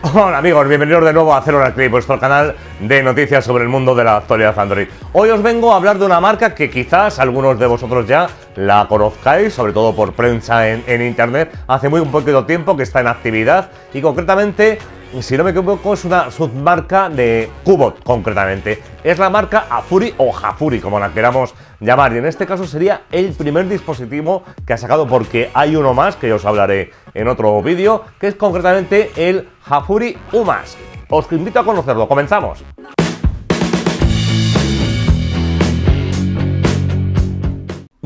Hola amigos, bienvenidos de nuevo a Cero Clip, vuestro canal de noticias sobre el mundo de la actualidad Android. Hoy os vengo a hablar de una marca que quizás algunos de vosotros ya la conozcáis, sobre todo por prensa en, en internet, hace muy un poquito tiempo que está en actividad y concretamente si no me equivoco, es una submarca de Cubot, concretamente. Es la marca Afuri o Jafuri, como la queramos llamar. Y en este caso sería el primer dispositivo que ha sacado, porque hay uno más, que yo os hablaré en otro vídeo, que es concretamente el Jafuri UMAS. Os invito a conocerlo. ¡Comenzamos!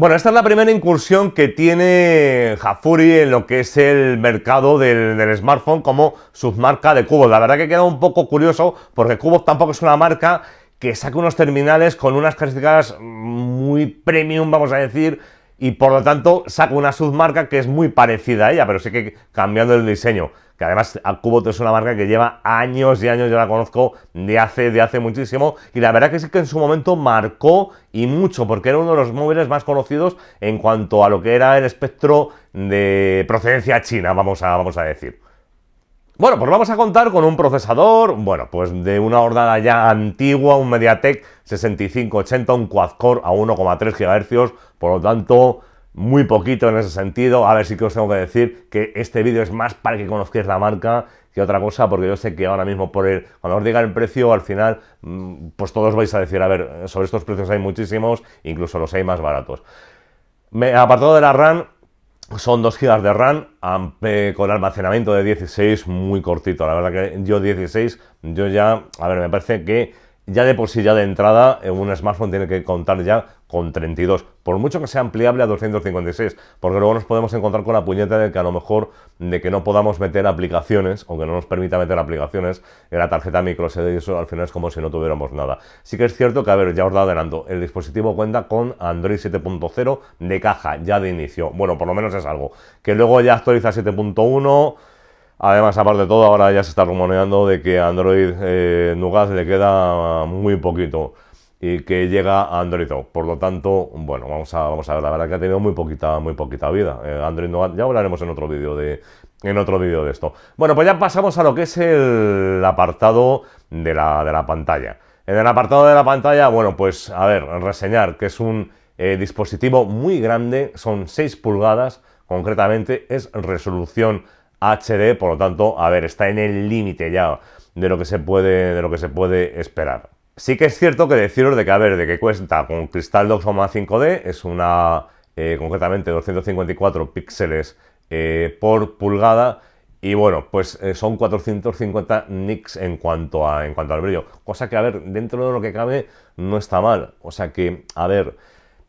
Bueno, esta es la primera incursión que tiene Jafuri en lo que es el mercado del, smartphone como submarca de Cubo. La verdad que queda un poco curioso porque Cubo tampoco es una marca que saque unos terminales con unas características muy premium, vamos a decir, y por lo tanto saca una submarca que es muy parecida a ella, pero sí que cambiando el diseño. Que además a es una marca que lleva años y años, yo la conozco de hace, de hace muchísimo, y la verdad que sí que en su momento marcó y mucho, porque era uno de los móviles más conocidos en cuanto a lo que era el espectro de procedencia china, vamos a, vamos a decir. Bueno, pues vamos a contar con un procesador, bueno, pues de una hornada ya antigua, un MediaTek 6580, un quad-core a 1,3 GHz, por lo tanto, muy poquito en ese sentido. A ver si que os tengo que decir que este vídeo es más para que conozcáis la marca que otra cosa, porque yo sé que ahora mismo por el, cuando os diga el precio, al final, mm, pues todos vais a decir, a ver, sobre estos precios hay muchísimos, incluso los hay más baratos. Me, apartado de la RAM, son dos gigas de RAM eh, con almacenamiento de 16, muy cortito. La verdad que yo 16, yo ya, a ver, me parece que ya de por sí, ya de entrada, eh, un smartphone tiene que contar ya con 32, por mucho que sea ampliable a 256, porque luego nos podemos encontrar con la puñeta de que a lo mejor de que no podamos meter aplicaciones, o que no nos permita meter aplicaciones en la tarjeta microSD y eso al final es como si no tuviéramos nada. Sí que es cierto que, a ver, ya os lo adelanto, el dispositivo cuenta con Android 7.0 de caja, ya de inicio, bueno, por lo menos es algo, que luego ya actualiza 7.1... Además, aparte de todo, ahora ya se está rumoreando de que Android eh, Nougat le queda muy poquito y que llega a Android O. Por lo tanto, bueno, vamos a, vamos a ver, la verdad que ha tenido muy poquita, muy poquita vida. Eh, Android Nougat, ya hablaremos en otro vídeo de, en otro vídeo de esto. Bueno, pues ya pasamos a lo que es el apartado de la, pantalla. En el apartado de la pantalla, bueno, pues a ver, reseñar que es un eh, dispositivo muy grande, son 6 pulgadas, concretamente es resolución HD, por lo tanto, a ver, está en el límite ya de lo que se puede, de lo que se puede esperar. Sí que es cierto que deciros de que, a ver, de que cuesta, con Cristal Doxoma 5D, es una, eh, concretamente 254 píxeles eh, por pulgada, y bueno, pues eh, son 450 nicks en cuanto, a, en cuanto al brillo, cosa que, a ver, dentro de lo que cabe, no está mal, o sea que, a ver,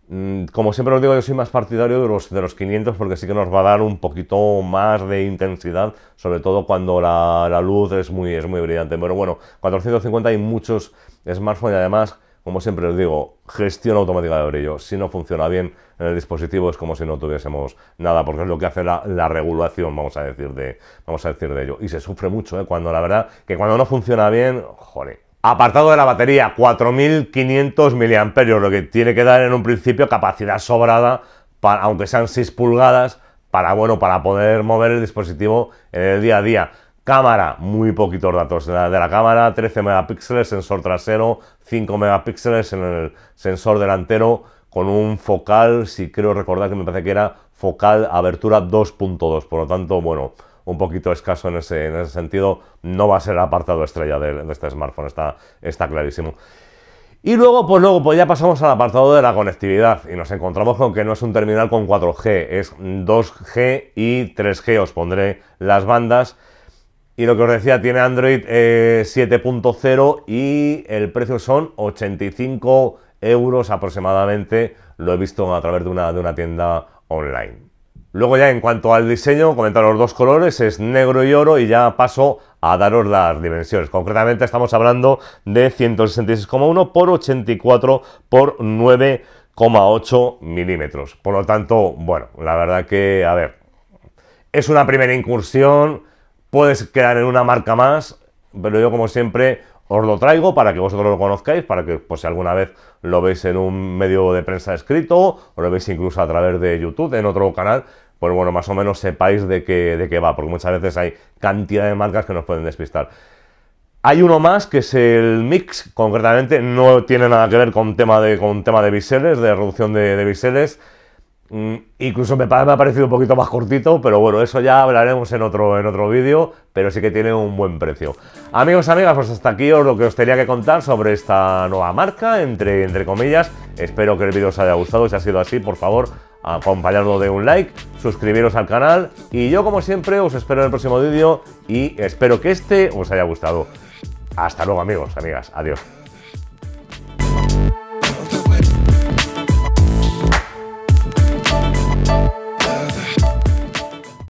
Mm, como siempre os digo, yo soy más partidario de los, de los 500 porque sí que nos va a dar un poquito más de intensidad, sobre todo cuando la, luz es muy, es muy brillante. Pero bueno, 450 hay muchos smartphones y además, como siempre os digo, gestión automática de brillo. Si no funciona bien en el dispositivo es como si no tuviésemos nada, porque es lo que hace la, regulación, vamos a, decir de, vamos a decir de ello. Y se sufre mucho, ¿eh? cuando la verdad que cuando no funciona bien, joder Apartado de la batería, 4500 mAh, lo que tiene que dar en un principio capacidad sobrada, aunque sean 6 pulgadas, para, bueno, para poder mover el dispositivo en el día a día. Cámara, muy poquitos datos de la, de la cámara, 13 megapíxeles, sensor trasero, 5 megapíxeles en el sensor delantero, con un focal, si creo recordar que me parece que era focal abertura 2.2, por lo tanto, bueno, un poquito escaso en ese, sentido. No va a ser el apartado estrella de, este smartphone, está, está clarísimo. Y luego, pues luego, pues ya pasamos al apartado de la conectividad y nos encontramos con que no es un terminal con 4G, es 2G y 3G, os pondré las bandas. Y lo que os decía, tiene Android 7.0 eh, y el precio son 85 euros aproximadamente, lo he visto a través de una, de una tienda online. Luego ya en cuanto al diseño, comentar los dos colores, es negro y oro y ya paso a daros las dimensiones. Concretamente estamos hablando de 166,1 por 84 por 9,8 milímetros. Por lo tanto, bueno, la verdad que, a ver, es una primera incursión, puedes quedar en una marca más, pero yo como siempre os lo traigo para que vosotros lo conozcáis, para que pues, si alguna vez lo veis en un medio de prensa escrito, o lo veis incluso a través de YouTube, en otro canal, pues bueno, más o menos sepáis de qué, de qué va, porque muchas veces hay cantidad de marcas que nos pueden despistar. Hay uno más que es el Mix, concretamente no tiene nada que ver con tema de, con tema de biseles, de reducción de, biseles. Mm, incluso me, me, ha parecido un poquito más cortito, pero bueno, eso ya hablaremos en otro, en otro vídeo, pero sí que tiene un buen precio. Amigos, amigas, pues hasta aquí os lo que os tenía que contar sobre esta nueva marca, entre, entre comillas. Espero que el vídeo os haya gustado, si ha sido así, por favor, acompañarlo de un like, suscribiros al canal y yo como siempre os espero en el próximo vídeo y espero que este os haya gustado. Hasta luego amigos, amigas, adiós.